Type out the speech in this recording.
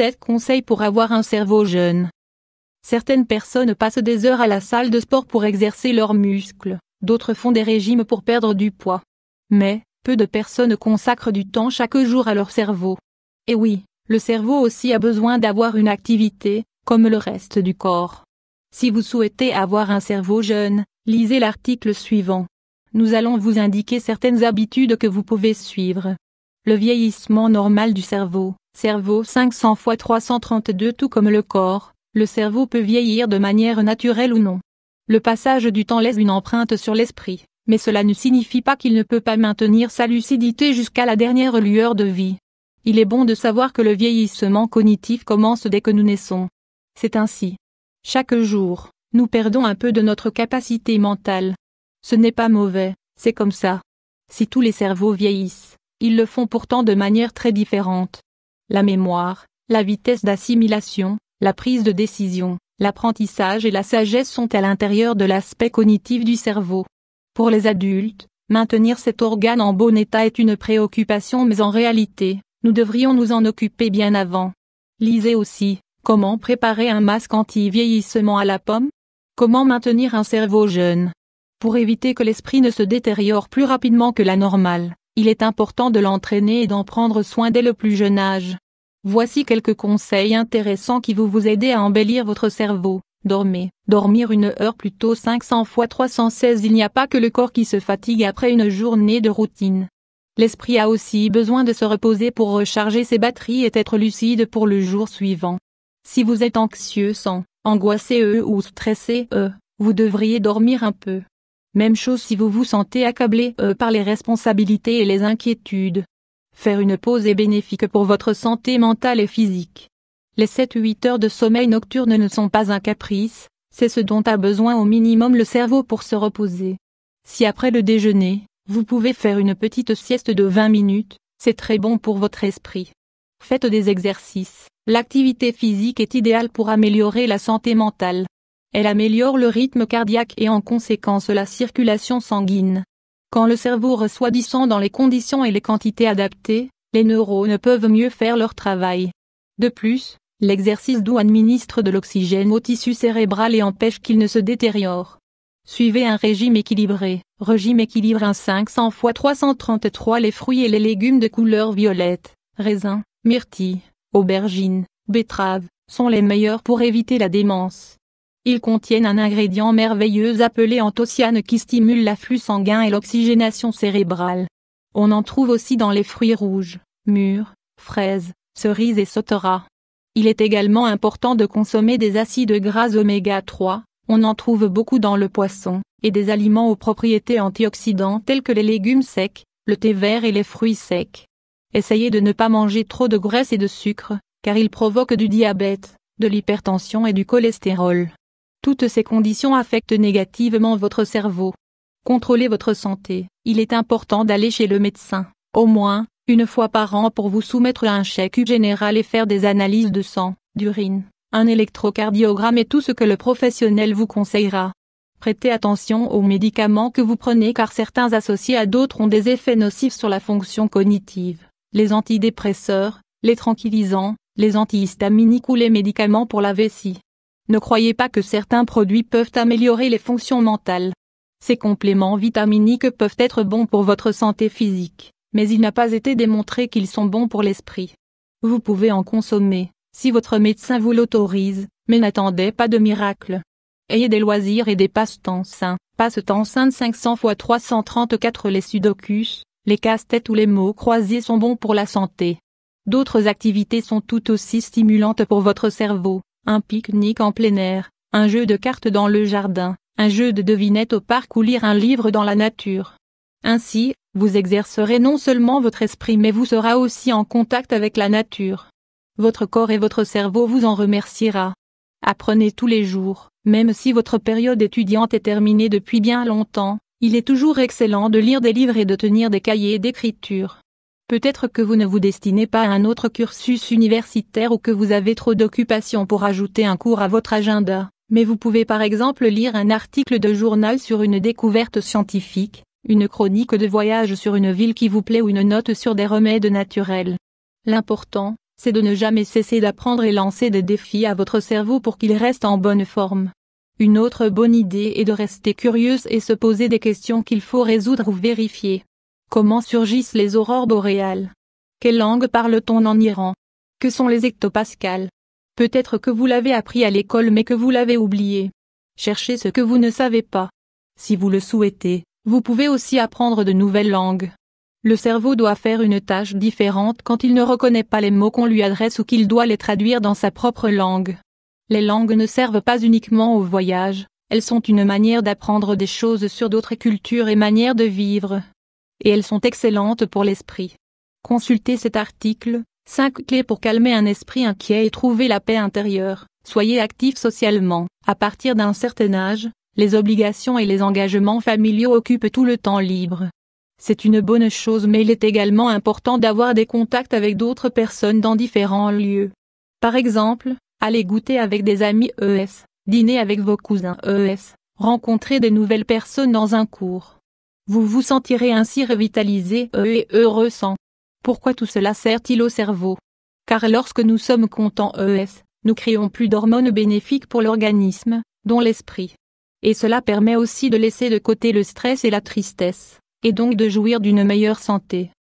7 conseils pour avoir un cerveau jeune. Certaines personnes passent des heures à la salle de sport pour exercer leurs muscles, d'autres font des régimes pour perdre du poids. Mais, peu de personnes consacrent du temps chaque jour à leur cerveau. Et oui, le cerveau aussi a besoin d'avoir une activité, comme le reste du corps. Si vous souhaitez avoir un cerveau jeune, lisez l'article suivant. Nous allons vous indiquer certaines habitudes que vous pouvez suivre le vieillissement normal du cerveau. Cerveau 500 x 332 tout comme le corps, le cerveau peut vieillir de manière naturelle ou non. Le passage du temps laisse une empreinte sur l'esprit, mais cela ne signifie pas qu'il ne peut pas maintenir sa lucidité jusqu'à la dernière lueur de vie. Il est bon de savoir que le vieillissement cognitif commence dès que nous naissons. C'est ainsi. Chaque jour, nous perdons un peu de notre capacité mentale. Ce n'est pas mauvais, c'est comme ça. Si tous les cerveaux vieillissent, ils le font pourtant de manière très différente. La mémoire, la vitesse d'assimilation, la prise de décision, l'apprentissage et la sagesse sont à l'intérieur de l'aspect cognitif du cerveau. Pour les adultes, maintenir cet organe en bon état est une préoccupation mais en réalité, nous devrions nous en occuper bien avant. Lisez aussi, comment préparer un masque anti-vieillissement à la pomme Comment maintenir un cerveau jeune Pour éviter que l'esprit ne se détériore plus rapidement que la normale il est important de l'entraîner et d'en prendre soin dès le plus jeune âge. Voici quelques conseils intéressants qui vont vous aider à embellir votre cerveau. Dormez. Dormir une heure plutôt 500 fois 316 il n'y a pas que le corps qui se fatigue après une journée de routine. L'esprit a aussi besoin de se reposer pour recharger ses batteries et être lucide pour le jour suivant. Si vous êtes anxieux, sans, angoissez-eux ou stressé, eux, vous devriez dormir un peu. Même chose si vous vous sentez accablé euh, par les responsabilités et les inquiétudes. Faire une pause est bénéfique pour votre santé mentale et physique. Les 7-8 heures de sommeil nocturne ne sont pas un caprice, c'est ce dont a besoin au minimum le cerveau pour se reposer. Si après le déjeuner, vous pouvez faire une petite sieste de 20 minutes, c'est très bon pour votre esprit. Faites des exercices. L'activité physique est idéale pour améliorer la santé mentale. Elle améliore le rythme cardiaque et en conséquence la circulation sanguine. Quand le cerveau reçoit du sang dans les conditions et les quantités adaptées, les neurones peuvent mieux faire leur travail. De plus, l'exercice doux administre de l'oxygène au tissu cérébral et empêche qu'il ne se détériore. Suivez un régime équilibré. Régime équilibré 1500 500 x 333 les fruits et les légumes de couleur violette, raisins, myrtilles, aubergines, betteraves, sont les meilleurs pour éviter la démence. Ils contiennent un ingrédient merveilleux appelé anthocyanes qui stimule l'afflux sanguin et l'oxygénation cérébrale. On en trouve aussi dans les fruits rouges, mûres, fraises, cerises et sauteras. Il est également important de consommer des acides gras oméga 3, on en trouve beaucoup dans le poisson, et des aliments aux propriétés antioxydantes tels que les légumes secs, le thé vert et les fruits secs. Essayez de ne pas manger trop de graisse et de sucre, car ils provoquent du diabète, de l'hypertension et du cholestérol. Toutes ces conditions affectent négativement votre cerveau. Contrôlez votre santé. Il est important d'aller chez le médecin, au moins, une fois par an pour vous soumettre à un chèque général et faire des analyses de sang, d'urine, un électrocardiogramme et tout ce que le professionnel vous conseillera. Prêtez attention aux médicaments que vous prenez car certains associés à d'autres ont des effets nocifs sur la fonction cognitive. Les antidépresseurs, les tranquillisants, les antihistaminiques ou les médicaments pour la vessie. Ne croyez pas que certains produits peuvent améliorer les fonctions mentales. Ces compléments vitaminiques peuvent être bons pour votre santé physique, mais il n'a pas été démontré qu'ils sont bons pour l'esprit. Vous pouvez en consommer, si votre médecin vous l'autorise, mais n'attendez pas de miracle. Ayez des loisirs et des passe-temps sains. Passe-temps sains 500 x 334 Les sudokus, les casse-têtes ou les mots croisés sont bons pour la santé. D'autres activités sont tout aussi stimulantes pour votre cerveau un pique-nique en plein air, un jeu de cartes dans le jardin, un jeu de devinettes au parc ou lire un livre dans la nature. Ainsi, vous exercerez non seulement votre esprit mais vous serez aussi en contact avec la nature. Votre corps et votre cerveau vous en remerciera. Apprenez tous les jours, même si votre période étudiante est terminée depuis bien longtemps, il est toujours excellent de lire des livres et de tenir des cahiers d'écriture. Peut-être que vous ne vous destinez pas à un autre cursus universitaire ou que vous avez trop d'occupations pour ajouter un cours à votre agenda, mais vous pouvez par exemple lire un article de journal sur une découverte scientifique, une chronique de voyage sur une ville qui vous plaît ou une note sur des remèdes naturels. L'important, c'est de ne jamais cesser d'apprendre et lancer des défis à votre cerveau pour qu'il reste en bonne forme. Une autre bonne idée est de rester curieuse et se poser des questions qu'il faut résoudre ou vérifier. Comment surgissent les aurores boréales Quelle langue parle-t-on en Iran Que sont les ectopascales Peut-être que vous l'avez appris à l'école mais que vous l'avez oublié. Cherchez ce que vous ne savez pas. Si vous le souhaitez, vous pouvez aussi apprendre de nouvelles langues. Le cerveau doit faire une tâche différente quand il ne reconnaît pas les mots qu'on lui adresse ou qu'il doit les traduire dans sa propre langue. Les langues ne servent pas uniquement au voyage, elles sont une manière d'apprendre des choses sur d'autres cultures et manières de vivre et elles sont excellentes pour l'esprit. Consultez cet article, 5 clés pour calmer un esprit inquiet et trouver la paix intérieure. Soyez actif socialement. À partir d'un certain âge, les obligations et les engagements familiaux occupent tout le temps libre. C'est une bonne chose mais il est également important d'avoir des contacts avec d'autres personnes dans différents lieux. Par exemple, allez goûter avec des amis ES, dîner avec vos cousins ES, rencontrer des nouvelles personnes dans un cours. Vous vous sentirez ainsi revitalisé euh, et heureux sans. Pourquoi tout cela sert-il au cerveau Car lorsque nous sommes contents euh, nous créons plus d'hormones bénéfiques pour l'organisme, dont l'esprit. Et cela permet aussi de laisser de côté le stress et la tristesse, et donc de jouir d'une meilleure santé.